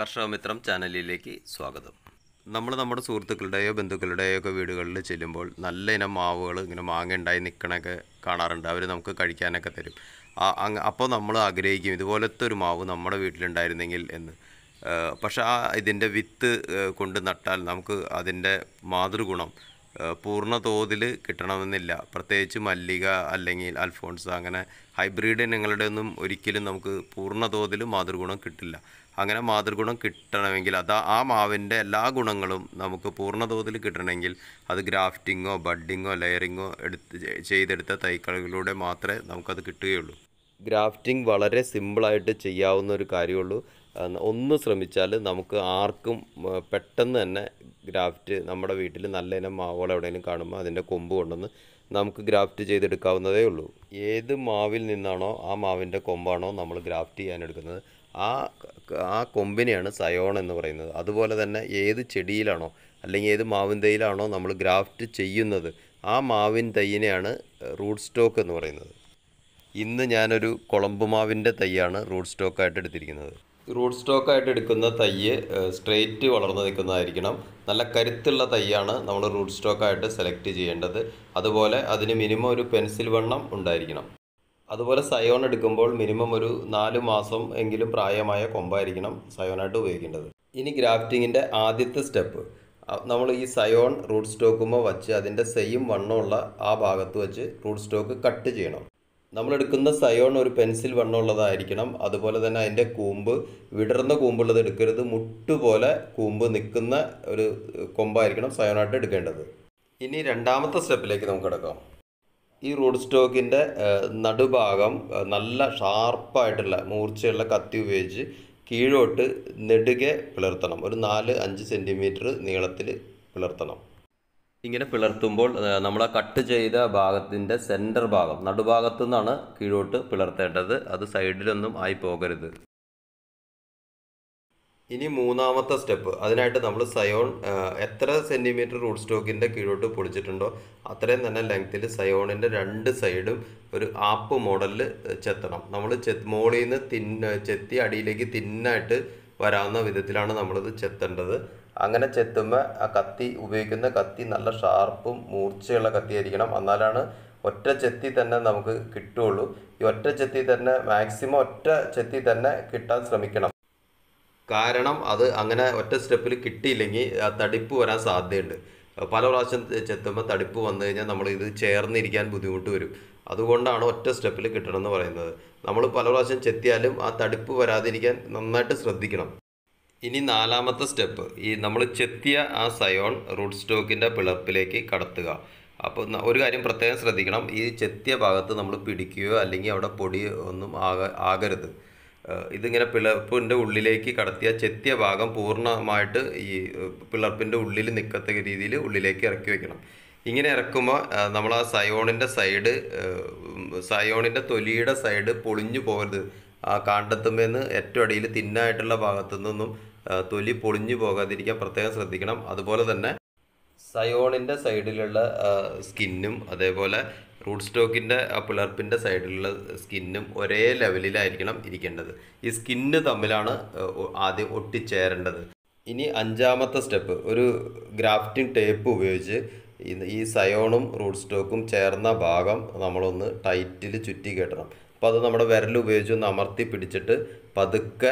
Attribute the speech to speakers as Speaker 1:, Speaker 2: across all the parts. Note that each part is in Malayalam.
Speaker 1: കർഷക മിത്രം ചാനലിലേക്ക് സ്വാഗതം നമ്മൾ നമ്മുടെ സുഹൃത്തുക്കളുടെയോ ബന്ധുക്കളുടെയോ ഒക്കെ വീടുകളിൽ ചെല്ലുമ്പോൾ നല്ല ഇനം മാവുകൾ ഇങ്ങനെ മാങ്ങ ഉണ്ടായി നിൽക്കണൊക്കെ കാണാറുണ്ട് അവർ നമുക്ക് കഴിക്കാനൊക്കെ തരും ആ അപ്പോൾ നമ്മൾ ആഗ്രഹിക്കും ഇതുപോലത്തെ ഒരു മാവ് നമ്മുടെ വീട്ടിലുണ്ടായിരുന്നെങ്കിൽ എന്ന് പക്ഷേ ആ ഇതിൻ്റെ വിത്ത് കൊണ്ട് നട്ടാൽ നമുക്ക് അതിൻ്റെ മാതൃഗുണം പൂർണ്ണ തോതിൽ കിട്ടണമെന്നില്ല പ്രത്യേകിച്ച് മല്ലിക അല്ലെങ്കിൽ അൽഫോൺസ് അങ്ങനെ ഹൈബ്രിഡ് ഇനങ്ങളുടെ ഒന്നും ഒരിക്കലും നമുക്ക് പൂർണ്ണ തോതിൽ മാതൃഗുണം കിട്ടില്ല അങ്ങനെ മാതൃഗുണം കിട്ടണമെങ്കിൽ അത് ആ മാവിൻ്റെ എല്ലാ ഗുണങ്ങളും നമുക്ക് പൂർണ്ണതോതിൽ കിട്ടണമെങ്കിൽ അത് ഗ്രാഫ്റ്റിങ്ങോ ബഡിങ്ങോ ലെയറിങ്ങോ എടുത്ത് ചെയ്തെടുത്ത തൈക്കളിലൂടെ മാത്രമേ നമുക്കത് കിട്ടുകയുള്ളൂ ഗ്രാഫ്റ്റിംഗ് വളരെ സിമ്പിളായിട്ട് ചെയ്യാവുന്ന ഒരു കാര്യമുള്ളൂ ഒന്ന് ശ്രമിച്ചാൽ നമുക്ക് ആർക്കും പെട്ടെന്ന് തന്നെ ഗ്രാഫ്റ്റ് നമ്മുടെ വീട്ടിൽ നല്ല ഇനം മാവുകൾ എവിടെയെങ്കിലും കാണുമ്പോൾ അതിൻ്റെ കൊമ്പ് കൊണ്ടുവന്ന് നമുക്ക് ഗ്രാഫ്റ്റ് ചെയ്തെടുക്കാവുന്നതേ ഉള്ളൂ ഏത് മാവിൽ നിന്നാണോ ആ മാവിൻ്റെ കൊമ്പാണോ നമ്മൾ ഗ്രാഫ്റ്റ് ചെയ്യാൻ എടുക്കുന്നത് ആ ആ കൊമ്പിനെയാണ് സയോൺ എന്ന് പറയുന്നത് അതുപോലെ തന്നെ ഏത് ചെടിയിലാണോ അല്ലെങ്കിൽ ഏത് മാവിൻ തൈയിലാണോ നമ്മൾ ഗ്രാഫ്റ്റ് ചെയ്യുന്നത് ആ മാവിൻ തൈയിനെയാണ് റൂട്ട് സ്റ്റോക്ക് എന്ന് പറയുന്നത് ഇന്ന് ഞാനൊരു കുളമ്പ് മാവിൻ്റെ തൈയാണ് റൂട്ട് സ്റ്റോക്കായിട്ട് എടുത്തിരിക്കുന്നത് റൂട്ട് സ്റ്റോക്കായിട്ട് എടുക്കുന്ന തയ്യ് സ്ട്രെയിറ്റ് വളർന്നു നിൽക്കുന്നതായിരിക്കണം നല്ല കരുത്തുള്ള തയ്യാണ് നമ്മൾ റൂട്ട് സ്റ്റോക്കായിട്ട് സെലക്ട് ചെയ്യേണ്ടത് അതുപോലെ അതിന് മിനിമം ഒരു പെൻസിൽ വണ്ണം ഉണ്ടായിരിക്കണം അതുപോലെ സയോൺ എടുക്കുമ്പോൾ മിനിമം ഒരു നാല് മാസം എങ്കിലും പ്രായമായ കൊമ്പായിരിക്കണം സയോണായിട്ട് ഉപയോഗിക്കേണ്ടത് ഇനി ഗ്രാഫ്റ്റിങ്ങിൻ്റെ ആദ്യത്തെ സ്റ്റെപ്പ് നമ്മൾ ഈ സയോൺ റൂട്ട് സ്റ്റോക്കുമ്മ വച്ച് അതിൻ്റെ സെയിം വണ്ണമുള്ള ആ ഭാഗത്ത് വെച്ച് റൂട്ട് സ്റ്റോക്ക് കട്ട് ചെയ്യണം നമ്മളെടുക്കുന്ന സയോൺ ഒരു പെൻസിൽ വണ്ണമുള്ളതായിരിക്കണം അതുപോലെ തന്നെ അതിൻ്റെ കൂമ്പ് വിടർന്ന കൂമ്പുള്ളത് എടുക്കരുത് മുട്ടുപോലെ കൂമ്പ് നിൽക്കുന്ന ഒരു കൊമ്പായിരിക്കണം സയോണായിട്ട് എടുക്കേണ്ടത് ഇനി രണ്ടാമത്തെ സ്റ്റെപ്പിലേക്ക് നമുക്ക് കിടക്കാം ഈ റൂഡ് സ്റ്റോക്കിൻ്റെ നടുഭാഗം നല്ല ഷാർപ്പായിട്ടുള്ള മൂർച്ചയുള്ള കത്തി ഉപയോഗിച്ച് കീഴോട്ട് നെടുകെ പിളർത്തണം ഒരു നാല് അഞ്ച് സെൻറ്റിമീറ്റർ നീളത്തിൽ പിളർത്തണം ഇങ്ങനെ പിളർത്തുമ്പോൾ നമ്മൾ ആ കട്ട് ചെയ്ത ഭാഗത്തിൻ്റെ സെൻറ്റർ ഭാഗം നടുഭാഗത്തു നിന്നാണ് കീഴോട്ട് പിളർത്തേണ്ടത് അത് സൈഡിലൊന്നും ആയി പോകരുത് ഇനി മൂന്നാമത്തെ സ്റ്റെപ്പ് അതിനായിട്ട് നമ്മൾ സയോൺ എത്ര സെൻറ്റിമീറ്റർ റൂട്ട് സ്റ്റോക്കിൻ്റെ കീഴോട്ട് പൊളിച്ചിട്ടുണ്ടോ അത്രയും തന്നെ ലെങ്ത്തിൽ സയോണിൻ്റെ രണ്ട് സൈഡും ഒരു ആപ്പ് മോഡലിൽ ചെത്തണം നമ്മൾ ചെ മുകളിൽ നിന്ന് തിന്ന ചെത്തി അടിയിലേക്ക് തിന്നായിട്ട് വരാവുന്ന വിധത്തിലാണ് നമ്മളിത് ചെത്തേണ്ടത് അങ്ങനെ ചെത്തുമ്പോൾ ആ കത്തി ഉപയോഗിക്കുന്ന കത്തി നല്ല ഷാർപ്പും മൂർച്ചയുള്ള കത്തി ആയിരിക്കണം എന്നാലാണ് ഒറ്റ ചെത്തി തന്നെ നമുക്ക് കിട്ടുകയുള്ളൂ ഈ ഒറ്റ ചെത്തി തന്നെ മാക്സിമം ഒറ്റ ചെത്തി തന്നെ കിട്ടാൻ ശ്രമിക്കണം കാരണം അത് അങ്ങനെ ഒറ്റ സ്റ്റെപ്പിൽ കിട്ടിയില്ലെങ്കിൽ തടിപ്പ് വരാൻ സാധ്യതയുണ്ട് പല പ്രാവശ്യം ചെത്തുമ്പോൾ തടിപ്പ് വന്നു കഴിഞ്ഞാൽ നമ്മൾ ഇത് ചേർന്നിരിക്കാൻ ബുദ്ധിമുട്ട് വരും അതുകൊണ്ടാണ് ഒറ്റ സ്റ്റെപ്പിൽ കിട്ടണമെന്ന് പറയുന്നത് നമ്മൾ പല പ്രാവശ്യം ചെത്തിയാലും ആ തടിപ്പ് വരാതിരിക്കാൻ നന്നായിട്ട് ശ്രദ്ധിക്കണം ഇനി നാലാമത്തെ സ്റ്റെപ്പ് ഈ നമ്മൾ ചെത്തിയ ആ സയോൺ റൂട്ട് സ്റ്റോക്കിൻ്റെ പിളർപ്പിലേക്ക് കടത്തുക അപ്പോൾ ഒരു കാര്യം പ്രത്യേകം ശ്രദ്ധിക്കണം ഈ ചെത്തിയ ഭാഗത്ത് നമ്മൾ പിടിക്കുകയോ അല്ലെങ്കിൽ അവിടെ പൊടി ഒന്നും ആകരുത് ഇതിങ്ങനെ പിളർപ്പിൻ്റെ ഉള്ളിലേക്ക് കടത്തിയ ചെത്തിയ ഭാഗം പൂർണ്ണമായിട്ട് ഈ പിളർപ്പിൻ്റെ ഉള്ളിൽ നിൽക്കത്തക്ക രീതിയിൽ ഉള്ളിലേക്ക് ഇറക്കി വെക്കണം ഇങ്ങനെ ഇറക്കുമ്പോൾ നമ്മൾ ആ സയോണിൻ്റെ സൈഡ് സയോണിൻ്റെ തൊലിയുടെ സൈഡ് പൊളിഞ്ഞു പോകരുത് ആ കാണ്ടത്തുമ്പേന്ന് ഏറ്റവും അടിയിൽ തിന്നായിട്ടുള്ള ഭാഗത്തു നിന്നും തൊലി പൊളിഞ്ഞു പോകാതിരിക്കാൻ പ്രത്യേകം ശ്രദ്ധിക്കണം അതുപോലെ തന്നെ സയോണിൻ്റെ സൈഡിലുള്ള സ്കിന്നും അതേപോലെ റൂട്ട് സ്റ്റോക്കിൻ്റെ ആ പിളർപ്പിൻ്റെ സൈഡിലുള്ള സ്കിന്നും ഒരേ ലെവലിലായിരിക്കണം ഇരിക്കേണ്ടത് ഈ സ്കിന്ന് തമ്മിലാണ് ആദ്യം ഒട്ടിച്ചേരേണ്ടത് ഇനി അഞ്ചാമത്തെ സ്റ്റെപ്പ് ഒരു ഗ്രാഫ്റ്റിംഗ് ടേപ്പ് ഉപയോഗിച്ച് ഈ സയോണും റൂട്ട് സ്റ്റോക്കും ചേർന്ന ഭാഗം നമ്മളൊന്ന് ടൈറ്റിൽ ചുറ്റി കെട്ടണം അപ്പോൾ അത് നമ്മുടെ വിരൽ ഉപയോഗിച്ച് ഒന്ന് അമർത്തി പിടിച്ചിട്ട് പതുക്കെ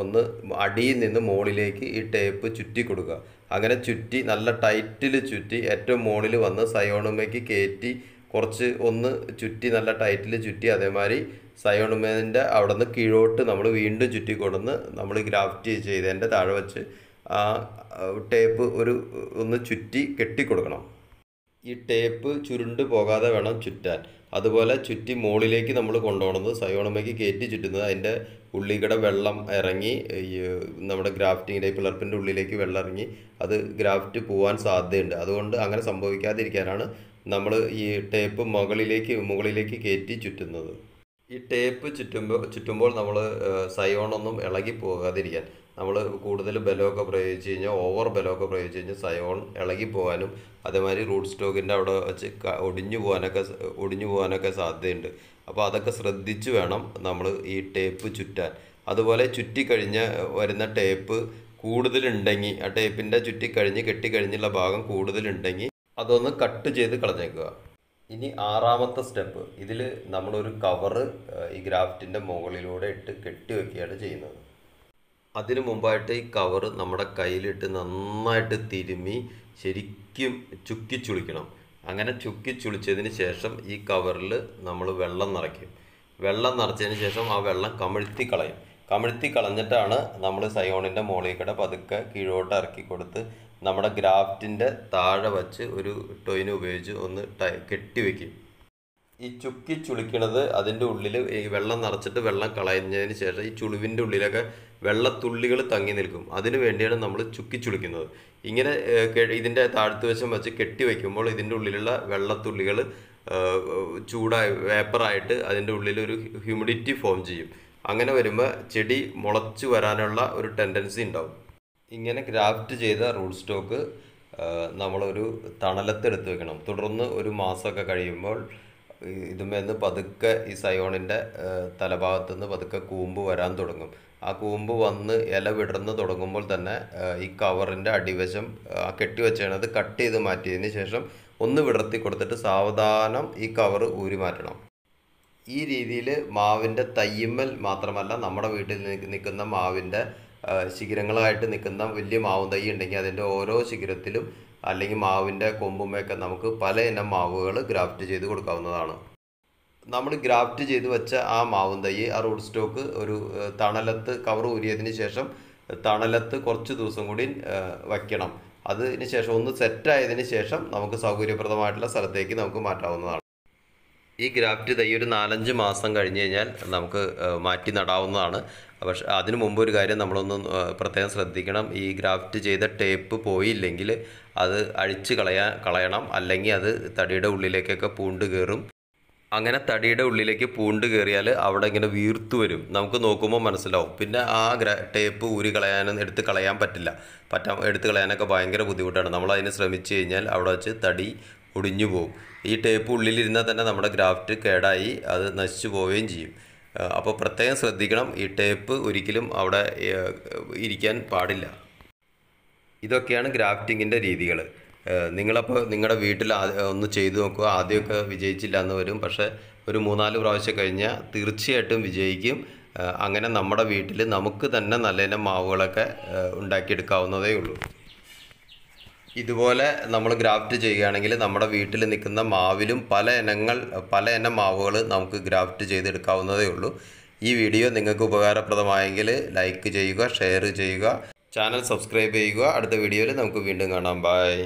Speaker 1: ഒന്ന് അടിയിൽ നിന്ന് മുകളിലേക്ക് ഈ ടേപ്പ് ചുറ്റി കൊടുക്കുക അങ്ങനെ ചുറ്റി നല്ല ടൈറ്റിൽ ചുറ്റി ഏറ്റവും മുകളിൽ വന്ന് സയോണുമേക്ക് കയറ്റി കുറച്ച് ഒന്ന് ചുറ്റി നല്ല ടൈറ്റിൽ ചുറ്റി അതേമാതിരി സയോണുമേതിൻ്റെ അവിടെ നിന്ന് കീഴോട്ട് നമ്മൾ വീണ്ടും ചുറ്റി കൊടുന്ന് നമ്മൾ ഗ്രാഫ്റ്റ് ചെയ്തതിൻ്റെ താഴെ വെച്ച് ആ ടേപ്പ് ഒരു ഒന്ന് ചുറ്റി കെട്ടിക്കൊടുക്കണം ഈ ടേപ്പ് ചുരുണ്ട് പോകാതെ വേണം ചുറ്റാൻ അതുപോലെ ചുറ്റി മുകളിലേക്ക് നമ്മൾ കൊണ്ടുപോകുന്നത് സയോണമയ്ക്ക് കയറ്റി ചുറ്റുന്നത് അതിൻ്റെ ഉള്ളിക്കടെ വെള്ളം ഇറങ്ങി നമ്മുടെ ഗ്രാഫ്റ്റിങ്ങിൻ്റെ ഇളർപ്പിൻ്റെ ഉള്ളിലേക്ക് വെള്ളം ഇറങ്ങി അത് ഗ്രാഫ്റ്റ് പോകാൻ സാധ്യതയുണ്ട് അതുകൊണ്ട് അങ്ങനെ സംഭവിക്കാതിരിക്കാനാണ് നമ്മൾ ഈ ടേപ്പ് മുകളിലേക്ക് മുകളിലേക്ക് കയറ്റി ചുറ്റുന്നത് ഈ ടേപ്പ് ചുറ്റുമ്പോൾ ചുറ്റുമ്പോൾ നമ്മൾ സയോണൊന്നും ഇളകി പോകാതിരിക്കാൻ നമ്മൾ കൂടുതൽ ബലമൊക്കെ പ്രയോഗിച്ച് കഴിഞ്ഞാൽ ഓവർ ബലമൊക്കെ പ്രയോഗിച്ച് കഴിഞ്ഞാൽ സയോൺ ഇളകി പോകാനും അതേമാതിരി റൂട്ട് സ്റ്റോക്കിൻ്റെ അവിടെ വെച്ച് ഒടിഞ്ഞു പോകാനൊക്കെ ഒടിഞ്ഞു പോകാനൊക്കെ സാധ്യതയുണ്ട് അപ്പോൾ അതൊക്കെ ശ്രദ്ധിച്ച് വേണം നമ്മൾ ഈ ടേപ്പ് ചുറ്റാൻ അതുപോലെ ചുറ്റിക്കഴിഞ്ഞ് വരുന്ന ടേപ്പ് കൂടുതലുണ്ടെങ്കിൽ ആ ടേപ്പിൻ്റെ ചുറ്റിക്കഴിഞ്ഞ് കെട്ടിക്കഴിഞ്ഞുള്ള ഭാഗം കൂടുതലുണ്ടെങ്കിൽ അതൊന്ന് കട്ട് ചെയ്ത് കളഞ്ഞേക്കുക ഇനി ആറാമത്തെ സ്റ്റെപ്പ് ഇതിൽ നമ്മളൊരു കവറ് ഈ ഗ്രാഫ്റ്റിൻ്റെ മുകളിലൂടെ ഇട്ട് കെട്ടി വെക്കുകയാണ് ചെയ്യുന്നത് അതിനു മുമ്പായിട്ട് ഈ കവറ് നമ്മുടെ കയ്യിലിട്ട് നന്നായിട്ട് തിരുമി ശരിക്കും ചുളിക്കണം അങ്ങനെ ചുക്കി ചുളിച്ചതിന് ശേഷം ഈ കവറിൽ നമ്മൾ വെള്ളം നിറയ്ക്കും വെള്ളം നിറച്ചതിന് ശേഷം ആ വെള്ളം കമിഴ്ത്തി കളയും കമിഴ്ത്തി കളഞ്ഞിട്ടാണ് നമ്മൾ സയോണിൻ്റെ മുകളിൽ കൂടെ പതുക്കെ കീഴോട്ട് ഇറക്കി കൊടുത്ത് നമ്മുടെ ഗ്രാഫ്റ്റിൻ്റെ താഴെ വച്ച് ഒരു ടൊയിന് ഉപയോഗിച്ച് ഒന്ന് കെട്ടി വയ്ക്കും ഈ ചുക്കി ചുളിക്കണത് അതിൻ്റെ ഉള്ളിൽ ഈ വെള്ളം നിറച്ചിട്ട് വെള്ളം കളയുന്നതിന് ശേഷം ഈ ചുളിവിൻ്റെ ഉള്ളിലൊക്കെ വെള്ളത്തുള്ളികൾ തങ്ങി നിൽക്കും അതിനു വേണ്ടിയാണ് നമ്മൾ ചുക്കി ചുളിക്കുന്നത് ഇങ്ങനെ ഇതിൻ്റെ താഴ്ത്തു വശം വെച്ച് കെട്ടി വയ്ക്കുമ്പോൾ ഇതിൻ്റെ ഉള്ളിലുള്ള വെള്ളത്തുള്ളികൾ ചൂടായി വേപ്പറായിട്ട് അതിൻ്റെ ഉള്ളിൽ ഒരു ഹ്യൂമിഡിറ്റി ഫോം ചെയ്യും അങ്ങനെ വരുമ്പോൾ ചെടി മുളച്ചു വരാനുള്ള ഒരു ടെൻഡൻസി ഉണ്ടാവും ഇങ്ങനെ ഗ്രാഫ്റ്റ് ചെയ്ത റൂട്ട് സ്റ്റോക്ക് നമ്മളൊരു തണലത്തെടുത്ത് വെക്കണം തുടർന്ന് ഒരു മാസമൊക്കെ കഴിയുമ്പോൾ ഇതുമേന്ന് പതുക്കെ ഈ സയോണിൻ്റെ തലഭാഗത്ത് നിന്ന് പതുക്കെ കൂമ്പ് വരാൻ തുടങ്ങും ആ കൂമ്പ് വന്ന് ഇല വിടർന്ന് തുടങ്ങുമ്പോൾ തന്നെ ഈ കവറിൻ്റെ അടിവശം ആ കെട്ടിവെച്ചാണ് അത് കട്ട് ചെയ്ത് മാറ്റിയതിന് ശേഷം ഒന്ന് വിടർത്തി കൊടുത്തിട്ട് സാവധാനം ഈ കവർ ഊരി മാറ്റണം ഈ രീതിയിൽ മാവിൻ്റെ തയ്യമ്മൽ മാത്രമല്ല നമ്മുടെ വീട്ടിൽ നിൽക്കുന്ന മാവിൻ്റെ ശിഖരങ്ങളായിട്ട് നിൽക്കുന്ന വലിയ മാവും തൈ ഉണ്ടെങ്കിൽ അതിൻ്റെ ഓരോ ശിഖരത്തിലും അല്ലെങ്കിൽ മാവിൻ്റെ കൊമ്പുമൊക്കെ നമുക്ക് പല ഇനം മാവുകൾ ഗ്രാഫ്റ്റ് ചെയ്ത് കൊടുക്കാവുന്നതാണ് നമ്മൾ ഗ്രാഫ്റ്റ് ചെയ്ത് വെച്ച ആ മാവും തൈ ആ റൂട്ട് സ്റ്റോക്ക് ഒരു തണലത്ത് കവർ ഊരിയതിന് ശേഷം തണലത്ത് കുറച്ച് ദിവസം കൂടി വയ്ക്കണം അതിന് ശേഷം ഒന്ന് സെറ്റായതിന് ശേഷം നമുക്ക് സൗകര്യപ്രദമായിട്ടുള്ള സ്ഥലത്തേക്ക് നമുക്ക് മാറ്റാവുന്നതാണ് ഈ ഗ്രാഫ്റ്റ് തൈ ഒരു നാലഞ്ച് മാസം കഴിഞ്ഞ് കഴിഞ്ഞാൽ നമുക്ക് മാറ്റി നടാവുന്നതാണ് പക്ഷെ അതിനു മുമ്പ് ഒരു കാര്യം നമ്മളൊന്ന് പ്രത്യേകം ശ്രദ്ധിക്കണം ഈ ഗ്രാഫ്റ്റ് ചെയ്ത ടേപ്പ് പോയില്ലെങ്കിൽ അത് അഴിച്ച് കളയാ കളയണം അല്ലെങ്കിൽ അത് തടിയുടെ ഉള്ളിലേക്കൊക്കെ പൂണ്ട് കയറും അങ്ങനെ തടിയുടെ ഉള്ളിലേക്ക് പൂണ്ട് കയറിയാൽ അവിടെ ഇങ്ങനെ വീർത്തു വരും നമുക്ക് നോക്കുമ്പോൾ മനസ്സിലാവും പിന്നെ ആ ടേപ്പ് ഊരി കളയാനും എടുത്ത് കളയാൻ പറ്റില്ല പറ്റാ എടുത്ത് കളയാനൊക്കെ ഭയങ്കര ബുദ്ധിമുട്ടാണ് നമ്മൾ അതിന് ശ്രമിച്ചു കഴിഞ്ഞാൽ അവിടെ വെച്ച് തടി ഒടിഞ്ഞു പോകും ഈ ടേപ്പ് ഉള്ളിലിരുന്നാൽ തന്നെ നമ്മുടെ ഗ്രാഫ്റ്റ് കേടായി അത് നശിച്ചു പോവുകയും ചെയ്യും അപ്പോൾ പ്രത്യേകം ശ്രദ്ധിക്കണം ഈ ടേപ്പ് ഒരിക്കലും അവിടെ ഇരിക്കാൻ പാടില്ല ഇതൊക്കെയാണ് ഗ്രാഫ്റ്റിങ്ങിൻ്റെ രീതികൾ നിങ്ങളപ്പോൾ നിങ്ങളുടെ വീട്ടിൽ ഒന്ന് ചെയ്തു നോക്കുക ആദ്യമൊക്കെ വിജയിച്ചില്ല എന്ന് വരും പക്ഷേ ഒരു മൂന്നാല് പ്രാവശ്യം കഴിഞ്ഞാൽ തീർച്ചയായിട്ടും വിജയിക്കും അങ്ങനെ നമ്മുടെ വീട്ടിൽ നമുക്ക് തന്നെ നല്ല ഇനം മാവുകളൊക്കെ ഉണ്ടാക്കിയെടുക്കാവുന്നതേ ഉള്ളൂ ഇതുപോലെ നമ്മൾ ഗ്രാഫ്റ്റ് ചെയ്യുകയാണെങ്കിൽ നമ്മുടെ വീട്ടിൽ നിൽക്കുന്ന മാവിലും പല ഇനങ്ങൾ പല ഇനം മാവുകൾ നമുക്ക് ഗ്രാഫ്റ്റ് ചെയ്തെടുക്കാവുന്നതേ ഉള്ളൂ ഈ വീഡിയോ നിങ്ങൾക്ക് ഉപകാരപ്രദമായെങ്കിൽ ലൈക്ക് ചെയ്യുക ഷെയർ ചെയ്യുക ചാനൽ സബ്സ്ക്രൈബ് ചെയ്യുക അടുത്ത വീഡിയോയിൽ നമുക്ക് വീണ്ടും കാണാം ബായ്